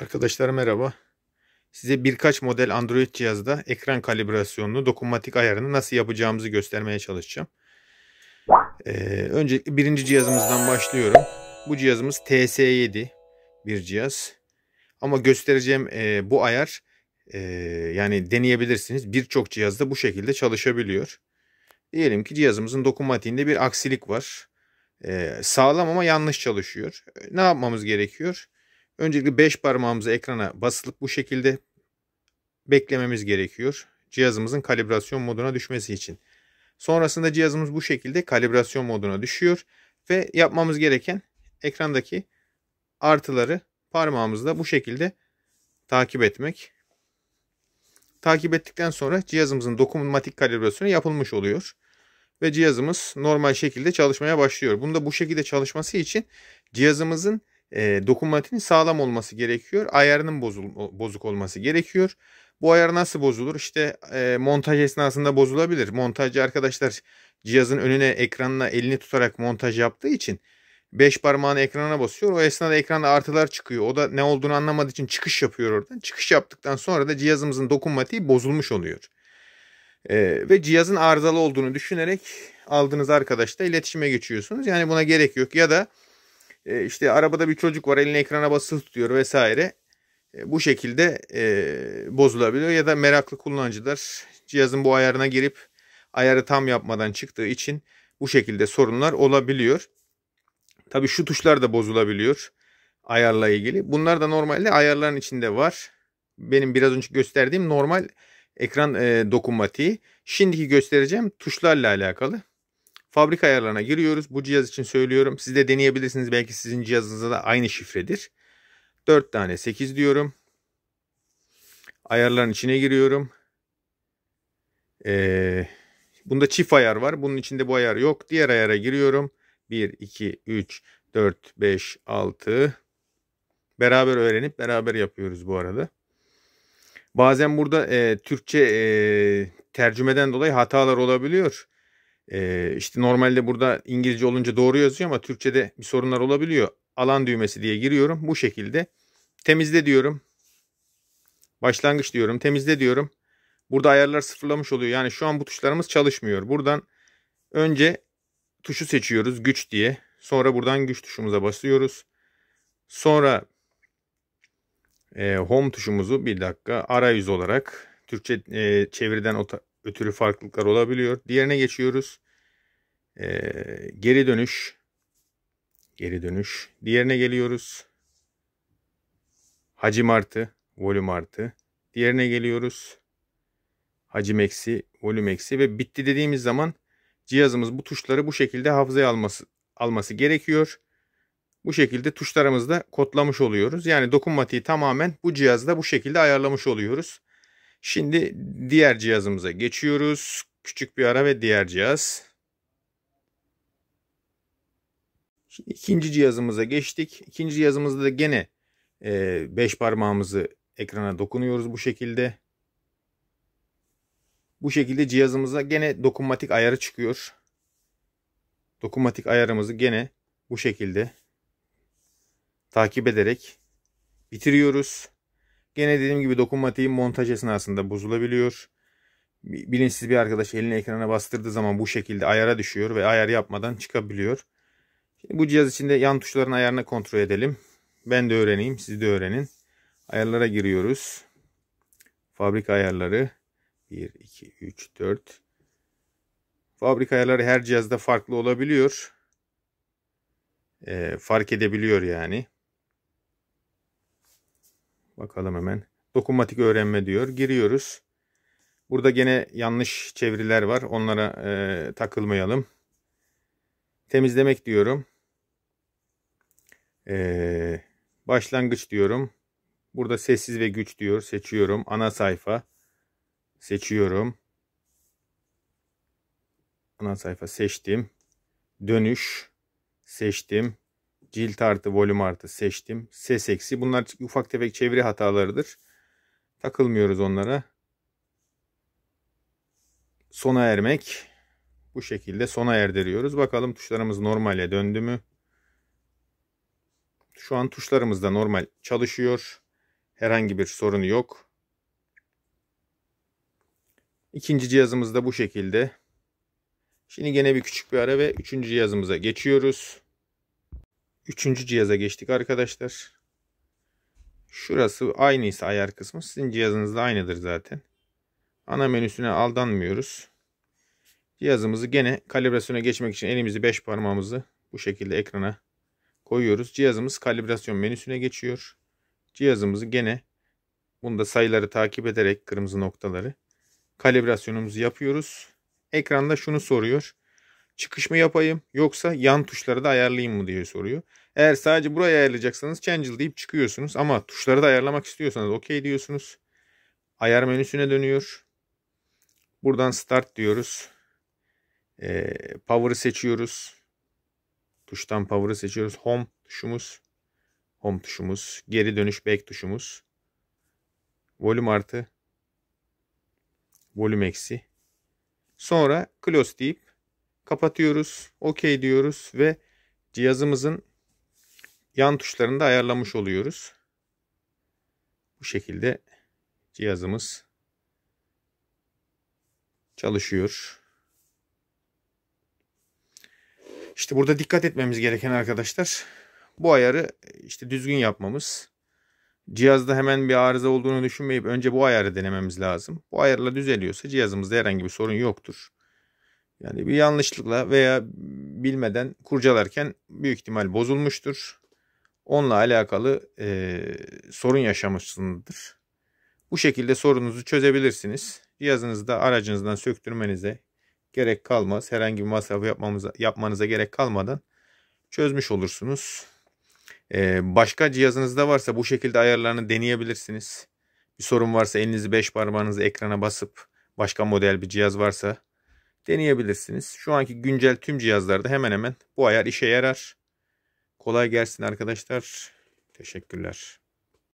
Arkadaşlar merhaba. Size birkaç model Android cihazda ekran kalibrasyonunu, dokunmatik ayarını nasıl yapacağımızı göstermeye çalışacağım. Ee, öncelikle birinci cihazımızdan başlıyorum. Bu cihazımız TS7 bir cihaz. Ama göstereceğim e, bu ayar e, yani deneyebilirsiniz. Birçok cihazda bu şekilde çalışabiliyor. Diyelim ki cihazımızın dokunmatiğinde bir aksilik var. E, sağlam ama yanlış çalışıyor. Ne yapmamız gerekiyor? Öncelikle 5 parmağımızı ekrana basılıp bu şekilde beklememiz gerekiyor. Cihazımızın kalibrasyon moduna düşmesi için. Sonrasında cihazımız bu şekilde kalibrasyon moduna düşüyor. Ve yapmamız gereken ekrandaki artıları parmağımızla bu şekilde takip etmek. Takip ettikten sonra cihazımızın dokunmatik kalibrasyonu yapılmış oluyor. Ve cihazımız normal şekilde çalışmaya başlıyor. Bunda bu şekilde çalışması için cihazımızın e, dokunmatiğin sağlam olması gerekiyor. Ayarının bozul, bozuk olması gerekiyor. Bu ayar nasıl bozulur? İşte e, montaj esnasında bozulabilir. Montajcı arkadaşlar cihazın önüne ekranına elini tutarak montaj yaptığı için 5 parmağını ekrana basıyor. O esnada ekranda artılar çıkıyor. O da ne olduğunu anlamadığı için çıkış yapıyor oradan. Çıkış yaptıktan sonra da cihazımızın dokunmatiği bozulmuş oluyor. Ee, ve cihazın arızalı olduğunu düşünerek aldığınız arkadaşla iletişime geçiyorsunuz. Yani buna gerek yok. Ya da e, işte arabada bir çocuk var elini ekrana basılı tutuyor vesaire. E, bu şekilde e, bozulabiliyor ya da meraklı kullanıcılar cihazın bu ayarına girip ayarı tam yapmadan çıktığı için bu şekilde sorunlar olabiliyor. Tabii şu tuşlar da bozulabiliyor ayarla ilgili. Bunlar da normalde ayarların içinde var. Benim biraz önce gösterdiğim normal ekran e, dokunmatiği. Şimdiki göstereceğim tuşlarla alakalı. Fabrika ayarlarına giriyoruz. Bu cihaz için söylüyorum. Siz de deneyebilirsiniz. Belki sizin cihazınızda da aynı şifredir. 4 tane 8 diyorum. Ayarların içine giriyorum. Ee, bunda çift ayar var. Bunun içinde bu ayar yok. Diğer ayara giriyorum. 1, 2, 3, 4, 5, 6. Beraber öğrenip beraber yapıyoruz bu arada. Bazen burada e, Türkçe e, tercümeden dolayı hatalar olabiliyor. Ee, işte normalde burada İngilizce olunca doğru yazıyor ama Türkçe'de bir sorunlar olabiliyor. Alan düğmesi diye giriyorum. Bu şekilde temizle diyorum. Başlangıç diyorum. Temizle diyorum. Burada ayarlar sıfırlamış oluyor. Yani şu an bu tuşlarımız çalışmıyor. Buradan önce tuşu seçiyoruz güç diye. Sonra buradan güç tuşumuza basıyoruz. Sonra e, home tuşumuzu bir dakika arayüz olarak Türkçe e, çeviriden ötürü farklılıklar olabiliyor. Diğerine geçiyoruz. Ee, geri dönüş. Geri dönüş. Diğerine geliyoruz. Hacim artı, volüm artı. Diğerine geliyoruz. Hacim eksi, volüm eksi ve bitti dediğimiz zaman cihazımız bu tuşları bu şekilde hafızaya alması, alması gerekiyor. Bu şekilde tuşlarımızda kodlamış oluyoruz. Yani dokunmatiği tamamen bu cihazda bu şekilde ayarlamış oluyoruz. Şimdi diğer cihazımıza geçiyoruz. Küçük bir ara ve diğer cihaz. Şimdi ikinci cihazımıza geçtik. İkinci cihazımızda da gene e, beş parmağımızı ekrana dokunuyoruz bu şekilde. Bu şekilde cihazımıza gene dokunmatik ayarı çıkıyor. Dokunmatik ayarımızı gene bu şekilde takip ederek bitiriyoruz. Gene dediğim gibi dokunmatiğin montaj esnasında bozulabiliyor. Bilinçsiz bir arkadaş elini ekrana bastırdığı zaman bu şekilde ayara düşüyor ve ayar yapmadan çıkabiliyor. Şimdi bu cihaz içinde yan tuşların ayarını kontrol edelim. Ben de öğreneyim, siz de öğrenin. Ayarlara giriyoruz. Fabrika ayarları 1, 2, 3, 4. Fabrika ayarları her cihazda farklı olabiliyor. E, fark edebiliyor yani. Bakalım hemen. Dokunmatik öğrenme diyor. Giriyoruz. Burada gene yanlış çeviriler var. Onlara e, takılmayalım. Temizlemek diyorum. E, başlangıç diyorum. Burada sessiz ve güç diyor. Seçiyorum. Ana sayfa. Seçiyorum. Ana sayfa seçtim. Dönüş. Seçtim cilt artı, volüm artı seçtim. Ses eksi. Bunlar ufak tefek çeviri hatalarıdır. Takılmıyoruz onlara. Sona ermek. Bu şekilde sona erdiriyoruz. Bakalım tuşlarımız normale döndü mü? Şu an tuşlarımız da normal çalışıyor. Herhangi bir sorunu yok. İkinci cihazımız da bu şekilde. Şimdi gene bir küçük bir ara ve üçüncü cihazımıza geçiyoruz. Üçüncü cihaza geçtik arkadaşlar. Şurası aynıysa ayar kısmı sizin cihazınızda aynıdır zaten. Ana menüsüne aldanmıyoruz. Cihazımızı gene kalibrasyona geçmek için elimizi 5 parmağımızı bu şekilde ekrana koyuyoruz. Cihazımız kalibrasyon menüsüne geçiyor. Cihazımızı gene bunda sayıları takip ederek kırmızı noktaları kalibrasyonumuzu yapıyoruz. Ekranda şunu soruyor çıkış mı yapayım yoksa yan tuşları da ayarlayayım mı diye soruyor. Eğer sadece buraya ayarlayacaksanız cancel deyip çıkıyorsunuz ama tuşları da ayarlamak istiyorsanız okey diyorsunuz. Ayar menüsüne dönüyor. Buradan start diyoruz. Ee, power'ı seçiyoruz. Tuştan power'ı seçiyoruz. Home tuşumuz. Home tuşumuz. Geri dönüş back tuşumuz. Volüm artı. Volüm eksi. Sonra close deyip Kapatıyoruz. OK diyoruz ve cihazımızın yan tuşlarını da ayarlamış oluyoruz. Bu şekilde cihazımız çalışıyor. İşte burada dikkat etmemiz gereken arkadaşlar bu ayarı işte düzgün yapmamız. Cihazda hemen bir arıza olduğunu düşünmeyip önce bu ayarı denememiz lazım. Bu ayarla düzeliyorsa cihazımızda herhangi bir sorun yoktur. Yani bir yanlışlıkla veya bilmeden kurcalarken büyük ihtimal bozulmuştur. Onunla alakalı e, sorun yaşamışsınızdır. Bu şekilde sorununuzu çözebilirsiniz. Cihazınızda aracınızdan söktürmenize gerek kalmaz. Herhangi bir masraf yapmamıza, yapmanıza gerek kalmadan çözmüş olursunuz. Ee, başka cihazınızda varsa bu şekilde ayarlarını deneyebilirsiniz. Bir sorun varsa elinizi 5 parmağınızı ekrana basıp başka model bir cihaz varsa deneyebilirsiniz. Şu anki güncel tüm cihazlarda hemen hemen bu ayar işe yarar. Kolay gelsin arkadaşlar. Teşekkürler.